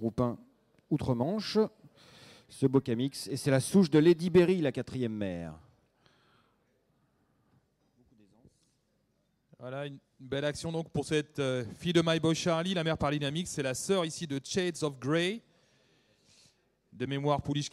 groupe Outre-Manche, ce Bocamix. Et c'est la souche de Lady Berry, la quatrième mère. Voilà une belle action donc pour cette euh, fille de My Boy Charlie, la mère par dynamique. C'est la sœur ici de Shades of Grey, de mémoire qui...